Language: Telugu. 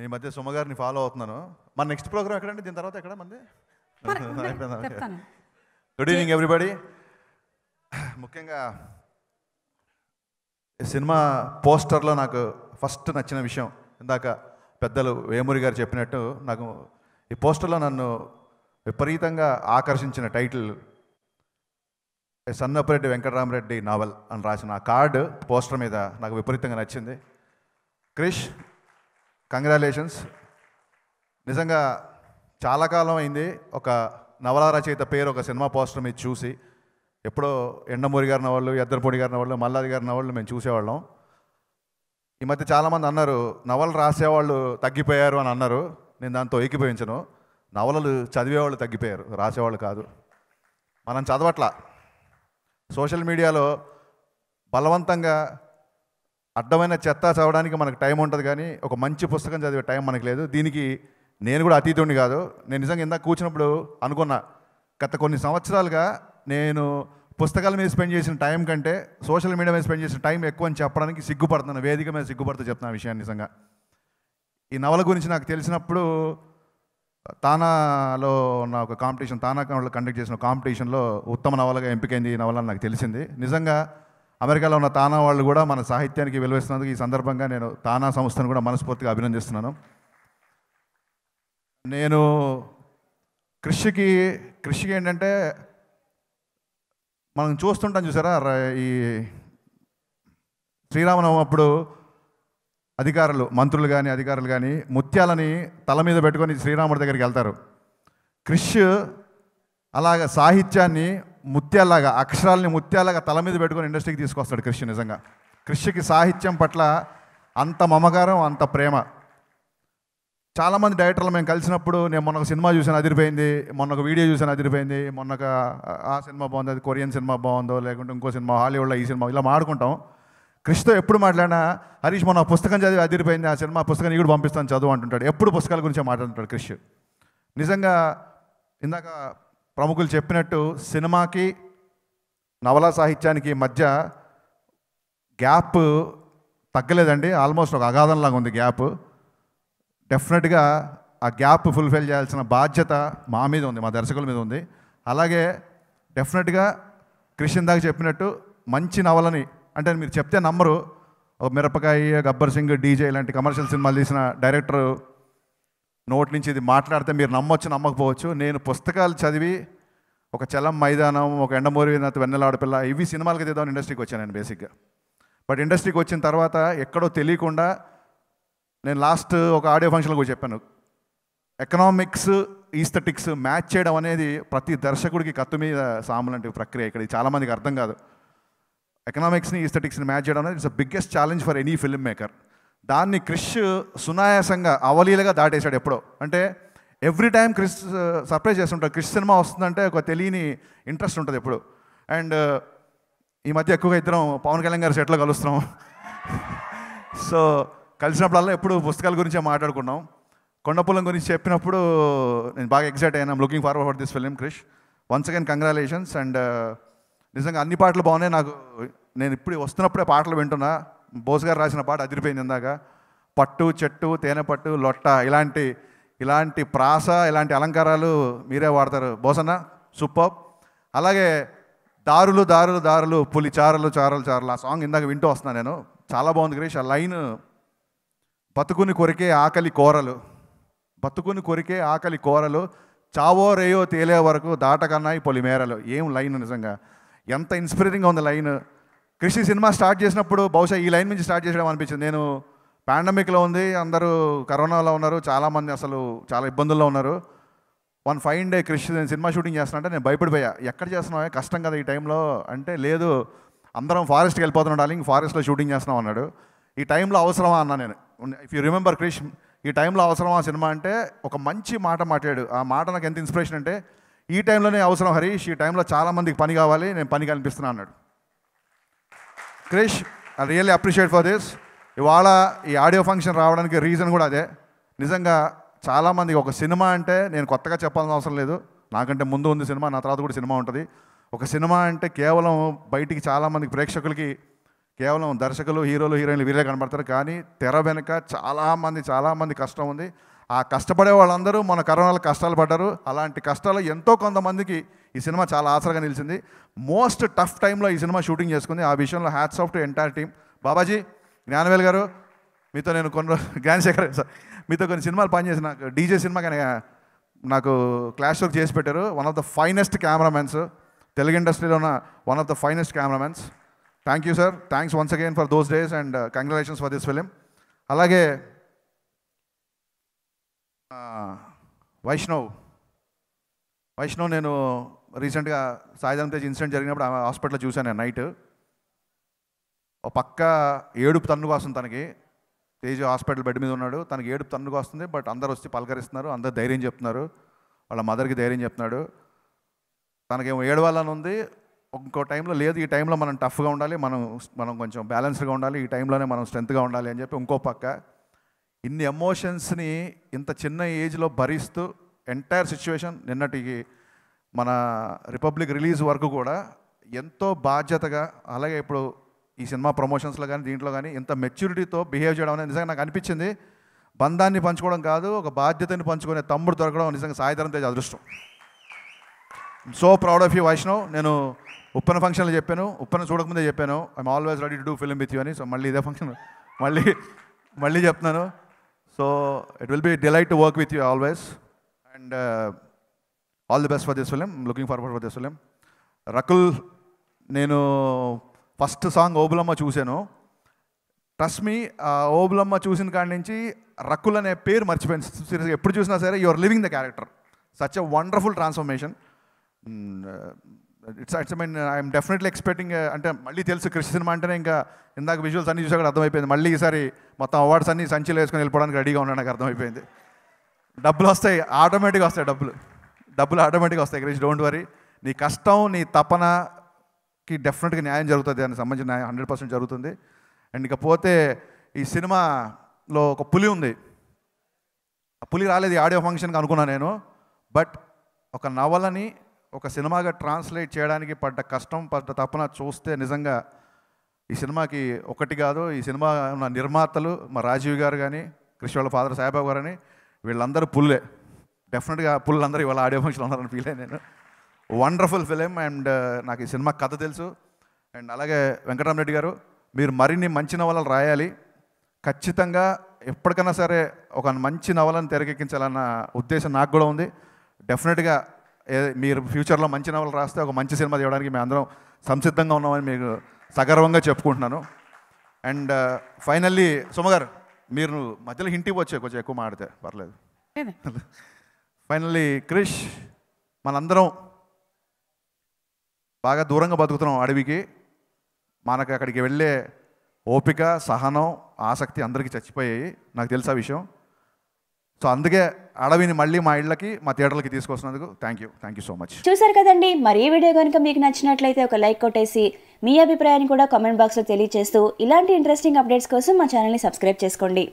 నేను ఈ మధ్య సుమగారిని ఫాలో అవుతున్నాను మన నెక్స్ట్ ప్రోగ్రామ్ ఎక్కడండి దీని తర్వాత ఎక్కడ మంది గుడ్ ఈవినింగ్ ఎవ్రీబడి ముఖ్యంగా సినిమా పోస్టర్లో నాకు ఫస్ట్ నచ్చిన విషయం ఇందాక పెద్దలు వేమూరి గారు చెప్పినట్టు నాకు ఈ పోస్టర్లో నన్ను విపరీతంగా ఆకర్షించిన టైటిల్ సన్నపరెడ్డి వెంకటరామరెడ్డి నావల్ అని రాసిన ఆ కార్డు పోస్టర్ మీద నాకు విపరీతంగా నచ్చింది క్రిష్ కంగ్రాలేషన్స్ నిజంగా చాలా కాలం అయింది ఒక నవల రచయిత పేరు ఒక సినిమా పోస్టర్ మీద చూసి ఎప్పుడో ఎండమూరి గారిన వాళ్ళు ఎద్దరపూడి గారిన వాళ్ళు మల్లాది గారిన వాళ్ళు మేము చూసేవాళ్ళం ఈ మధ్య చాలామంది అన్నారు నవలు రాసేవాళ్ళు తగ్గిపోయారు అని అన్నారు నేను దాంతో ఏకీభవించను నవలలు చదివేవాళ్ళు తగ్గిపోయారు రాసేవాళ్ళు కాదు మనం చదవట్లా సోషల్ మీడియాలో బలవంతంగా అర్థమైన చెత్త చదవడానికి మనకు టైం ఉంటుంది కానీ ఒక మంచి పుస్తకం చదివే టైం మనకు లేదు దీనికి నేను కూడా అతీతుడిని కాదు నేను నిజంగా ఇందాక కూర్చున్నప్పుడు అనుకున్నా గత కొన్ని సంవత్సరాలుగా నేను పుస్తకాల మీద స్పెండ్ చేసిన టైం కంటే సోషల్ మీడియా మీద స్పెండ్ చేసిన టైం ఎక్కువ అని చెప్పడానికి సిగ్గుపడుతున్నాను వేదిక మీద సిగ్గుపడుతూ చెప్తున్నా విషయాన్ని నిజంగా ఈ నవల గురించి నాకు తెలిసినప్పుడు తానాలో ఉన్న ఒక కాంపిటీషన్ తానా కండక్ట్ చేసిన కాంపిటీషన్లో ఉత్తమ నవలగా ఎంపికైంది ఈ నవల నాకు తెలిసింది నిజంగా అమెరికాలో ఉన్న తానా వాళ్ళు కూడా మన సాహిత్యానికి విలువిస్తున్నందుకు ఈ సందర్భంగా నేను తానా సంస్థను కూడా మనస్ఫూర్తిగా అభినందిస్తున్నాను నేను కృషికి కృషికి ఏంటంటే మనం చూస్తుంటాం చూసారా ఈ శ్రీరామనవం అప్పుడు అధికారులు మంత్రులు కానీ అధికారులు కానీ ముత్యాలని తల మీద పెట్టుకొని శ్రీరాముడి దగ్గరికి వెళ్తారు క్రిష్ అలాగ సాహిత్యాన్ని ముత్యాలాగా అక్షరాలని ముత్యాలాగా తల మీద పెట్టుకొని ఇండస్ట్రీకి తీసుకొస్తాడు కృషి నిజంగా కృషికి సాహిత్యం పట్ల అంత మమకారం అంత ప్రేమ చాలామంది డైరెక్టర్లు మేము కలిసినప్పుడు నేను మొన్న ఒక సినిమా చూసాను అదిరిపోయింది మొన్న ఒక వీడియో చూసాను అదిరిపోయింది మొన్న ఒక ఆ సినిమా బాగుంది అది కొరియన్ సినిమా బాగుందో లేకుంటే ఇంకో సినిమా హాలీవుడ్లో ఈ సినిమా ఇలా మాడుకుంటాం కృష్ణతో ఎప్పుడు మాట్లాడినా హరీష్ మొన్న పుస్తకం చదివి అదిరిపోయింది ఆ సినిమా పుస్తకాన్ని కూడా పంపిస్తాను చదువు అంటుంటాడు ఎప్పుడు పుస్తకాల గురించి మాట్లాడుతుంటాడు క్రిష్ నిజంగా ఇందాక ప్రముఖులు చెప్పినట్టు సినిమాకి నవలా సాహిత్యానికి మధ్య గ్యాప్ తగ్గలేదండి ఆల్మోస్ట్ ఒక అగాధంలాగా ఉంది గ్యాప్ డెఫినెట్గా ఆ గ్యాప్ ఫుల్ఫిల్ చేయాల్సిన బాధ్యత మా మీద ఉంది మా దర్శకుల మీద ఉంది అలాగే డెఫినెట్గా క్రిషన్ దాకా చెప్పినట్టు మంచి నవలని అంటే మీరు చెప్తే నమ్మరు మిరపకాయ గబ్బర్ సింగ్ డీజే ఇలాంటి కమర్షియల్ సినిమాలు తీసిన డైరెక్టర్ నోటి నుంచి ఇది మాట్లాడితే మీరు నమ్మొచ్చు నమ్మకపోవచ్చు నేను పుస్తకాలు చదివి ఒక చలం మైదానం ఒక ఎండమూరి వెన్నెలాడపిల్ల ఇవి సినిమాలకి తీద్దాం ఇండస్ట్రీకి వచ్చాను నేను బేసిక్గా బట్ ఇండస్ట్రీకి వచ్చిన తర్వాత ఎక్కడో తెలియకుండా నేను లాస్ట్ ఒక ఆడియో ఫంక్షన్లో కూడా చెప్పాను ఎకనామిక్స్ ఈస్థెటిక్స్ మ్యాచ్ చేయడం అనేది ప్రతి దర్శకుడికి కత్తు మీద సాము లాంటి ప్రక్రియ ఇక్కడ చాలామందికి అర్థం కాదు ఎకనామిక్స్ని ఈస్థెటిక్స్ని మ్యాచ్ చేయడం అనేది it's biggest challenge for any film maker దాన్ని క్రిష్ సునాయాసంగా అవలీలగా దాటేశాడు ఎప్పుడో అంటే ఎవ్రీ టైం క్రిష్ సర్ప్రైజ్ చేస్తుంటాడు క్రిష్ సినిమా వస్తుందంటే ఒక తెలియని ఇంట్రెస్ట్ ఉంటుంది ఎప్పుడు అండ్ ఈ మధ్య ఎక్కువగా ఇద్దరం పవన్ కళ్యాణ్ గారి సెట్లో కలుస్తున్నాం సో కలిసినప్పుడల్లా ఎప్పుడు పుస్తకాల గురించే మాట్లాడుకున్నాం కొండపొలం గురించి చెప్పినప్పుడు నేను బాగా excite I'm looking forward for this film Krish once again congratulations and నిజంగా అన్ని పాటలు బాగున్నాయి నాకు నేను ఇప్పుడు వస్తున్నప్పుడే పాటలు వింటున్నా బోస్ గారు రాసిన పాట అదిరిపోయింది ఇందాక పట్టు చెట్టు తేనె పట్టు లొట్ట ఇలాంటి ఇలాంటి ప్రాస ఇలాంటి అలంకారాలు మీరే వాడతారు బోసన్న సూపర్ అలాగే దారులు దారులు దారులు పులి చారలు చారలు చారలు ఆ సాంగ్ ఇందాక వింటూ వస్తున్నాను నేను చాలా బాగుంది గిరీష్ ఆ లైన్ బతుకుని కొరికే ఆకలి కోరలు బతుకుని కొరికే ఆకలి కోరలు చావో రేయో తేలే వరకు దాటకన్నాయి పొలిమేరలు ఏం లైన్ నిజంగా ఎంత ఇన్స్పిరింగ్గా ఉంది లైన్ కృషి సినిమా స్టార్ట్ చేసినప్పుడు బహుశా ఈ లైన్ నుంచి స్టార్ట్ చేసడం అనిపించింది నేను పాండమిక్లో ఉంది అందరూ కరోనాలో ఉన్నారు చాలామంది అసలు చాలా ఇబ్బందుల్లో ఉన్నారు one five day Krish cinema shooting చేస్తున్నా నేను భయపడిపోయా ఎక్కడ చేస్తున్నావు కష్టం కదా ఈ టైంలో అంటే లేదు అందరం ఫారెస్ట్కి వెళ్ళిపోతున్నాం డార్లింగ్ ఫారెస్ట్లో షూటింగ్ చేస్తున్నాం అన్నాడు ఈ టైంలో అవసరమా అన్నా నేను ఇఫ్ యూ రిమెంబర్ క్రిష్ ఈ టైంలో అవసరమా సినిమా అంటే ఒక మంచి మాట మాట్లాడు ఆ మాట నాకు ఎంత ఇన్స్పిరేషన్ అంటే ఈ టైంలోనే అవసరం హరీష్ ఈ టైంలో చాలామందికి పని కావాలి నేను పని కనిపిస్తున్నాను అన్నాడు Krish I really appreciate for this ఇవాళ ఈ ఆడియో ఫంక్షన్ రావడానికి రీజన్ కూడా అదే నిజంగా చాలామంది ఒక సినిమా అంటే నేను కొత్తగా చెప్పాల్సిన అవసరం లేదు నాకంటే ముందు ఉంది సినిమా నా తర్వాత కూడా సినిమా ఉంటుంది ఒక సినిమా అంటే కేవలం బయటికి చాలామంది ప్రేక్షకులకి కేవలం దర్శకులు హీరోలు హీరోయిన్లు వీరే కనబడతారు కానీ తెర వెనుక చాలామంది చాలామంది కష్టం ఉంది ఆ కష్టపడే వాళ్ళందరూ మన కరోనాలో కష్టాలు పడ్డారు అలాంటి కష్టాలు ఎంతో కొంతమందికి ఈ సినిమా చాలా ఆసరగా నిలిచింది మోస్ట్ టఫ్ టైంలో ఈ సినిమా షూటింగ్ చేసుకుంది ఆ విషయంలో hats off to entire team Babaji Gnanavel గారు మీతో నేను కొన్ని జ్ఞానశేఖర్ సార్ మీతో కొన్ని సినిమాలు పనిచేసిన డీజే సినిమా కానీ నాకు క్లాష్ వర్క్ చేసి పెట్టారు one of the finest cameramens Telugu ఇండస్ట్రీలో ఉన్న one of the finest cameramens thank you sir thanks once again for those days and congratulations for this film అలాగే వైష్ణవ్ వైష్ణవ్ నేను రీసెంట్గా సాయిధరం తేజ్ ఇన్సిడెంట్ జరిగినప్పుడు ఆమె హాస్పిటల్లో చూశాను నేను నైట్ ఒక పక్క ఏడుపు తన్నుగా వస్తుంది తనకి తేజ్ హాస్పిటల్ బెడ్ మీద ఉన్నాడు తనకి ఏడుపు తన్నుగా వస్తుంది బట్ అందరు వచ్చి పలకరిస్తున్నారు అందరు ధైర్యం చెప్తున్నారు వాళ్ళ మదర్కి ధైర్యం చెప్తున్నాడు తనకేమో ఏడవాలని ఉంది ఇంకో టైంలో లేదు ఈ టైంలో మనం టఫ్గా ఉండాలి మనం మనం కొంచెం బ్యాలెన్స్గా ఉండాలి ఈ టైంలోనే మనం స్ట్రెంత్గా ఉండాలి అని చెప్పి ఇంకో పక్క ఇన్ని ఎమోషన్స్ని ఇంత చిన్న ఏజ్లో భరిస్తూ ఎంటైర్ సిచ్యువేషన్ నిన్నటికి మన రిపబ్లిక్ రిలీజ్ వరకు కూడా ఎంతో బాధ్యతగా అలాగే ఇప్పుడు ఈ సినిమా ప్రమోషన్స్లో కానీ దీంట్లో కానీ ఇంత మెచ్యూరిటీతో బిహేవ్ చేయడం అనేది నిజంగా నాకు అనిపించింది బంధాన్ని పంచుకోవడం కాదు ఒక బాధ్యతని పంచుకునే తమ్ముడు దొరకడం నిజంగా సాయంత్రం తేజ్ అదృష్టం so proud of you Vaishnav నేను ఉప్పన ఫంక్షన్లో చెప్పాను ఉప్పన చూడకముందే చెప్పాను I'm always ready to do film with you అని సో మళ్ళీ ఇదే ఫంక్షన్ మళ్ళీ మళ్ళీ చెప్తున్నాను so it will be a delight to work with you always. And uh, all the best for this film. I'm looking forward Rakul నేను ఫస్ట్ సాంగ్ ఓబులమ్మ చూశాను ట్రస్ట్ మీ ఓబులమ్మ చూసిన కాడి నుంచి రకుల్ అనే పేరు మర్చిపోయింది సీరియస్గా ఎప్పుడు చూసినా సరే you are living the character such a wonderful transformation it's it's mean I'm definitely expecting అంటే మళ్ళీ తెలుసు కృష్ణ సినిమా అంటేనే ఇంకా ఇందాక విజువల్స్ అన్ని చూసా కూడా అర్థమైపోయింది మళ్ళీ ఈసారి మొత్తం అవార్డ్స్ అన్ని సంచిలో వేసుకొని వెళ్ళిపోవడానికి రెడీగా ఉండడానికి నాకు అర్థమైపోయింది డబ్బులు వస్తాయి ఆటోమేటిక్గా వస్తాయి డబ్బులు డబ్బులు ఆటోమేటిక్గా వస్తాయి క్రిష్ డోంట్ వరీ నీ కష్టం నీ తపనకి డెఫినెట్గా న్యాయం జరుగుతుంది దానికి సంబంధించిన న్యాయం హండ్రెడ్ పర్సెంట్ జరుగుతుంది అండ్ ఇకపోతే ఈ సినిమాలో ఒక పులి ఉంది ఆ పులి రాలేదు ఆడియో ఫంక్షన్కి అనుకున్నాను నేను బట్ ఒక నవలని ఒక సినిమాగా ట్రాన్స్లేట్ చేయడానికి పడ్డ కష్టం పడ్డ తప్పున చూస్తే నిజంగా ఈ సినిమాకి ఒకటి కాదు ఈ సినిమా ఉన్న నిర్మాతలు మా రాజీవ్ గారు కానీ కృష్ణ వాళ్ళ ఫాదర్ సాయిబాబు గారు అని వీళ్ళందరూ పుల్లే డెఫినెట్గా పుల్లందరూ ఇవాళ ఆడియో ఫంక్షన్ ఉన్నారని ఫీల్ అయ్యాను వండర్ఫుల్ ఫిలిం అండ్ నాకు ఈ సినిమా కథ తెలుసు అండ్ అలాగే వెంకటరామరెడ్డి గారు మీరు మరిన్ని మంచి నవలలు రాయాలి ఖచ్చితంగా ఎప్పటికైనా సరే ఒక మంచి నవలను తెరకెక్కించాలన్న ఉద్దేశం నాకు కూడా ఉంది డెఫినెట్గా మీరు ఫ్యూచర్లో మంచి నవలు రాస్తే ఒక మంచి సినిమా తీయడానికి మేము అందరం సంసిద్ధంగా ఉన్నామని మీకు సగర్వంగా చెప్పుకుంటున్నాను అండ్ ఫైనల్లీ సుమగారు మీరు మధ్యలో ఇంటికి వచ్చే కొంచెం ఎక్కువ మాడితే పర్లేదు ఫైనల్లీ క్రిష్ మనందరం బాగా దూరంగా బతుకుతున్నాం అడవికి మనకు అక్కడికి వెళ్ళే ఓపిక సహనం ఆసక్తి అందరికీ చచ్చిపోయాయి నాకు తెలుసు విషయం సో అందుకే అడవిని మళ్ళీ మా ఇళ్ళకి మా థియేటర్లకి తీసుకొస్తున్నందుకు thank you thank you so much చూసారు కదండి మరి ఈ వీడియో కనుక మీకు నచ్చినట్లయితే ఒక లైక్ కొట్టేసి మీ అభిప్రాయాన్ని కూడా కామెంట్ బాక్స్లో తెలియజేస్తూ ఇలాంటి ఇంట్రెస్టింగ్ అప్డేట్స్ కోసం మా ఛానల్ని సబ్స్క్రైబ్ చేసుకోండి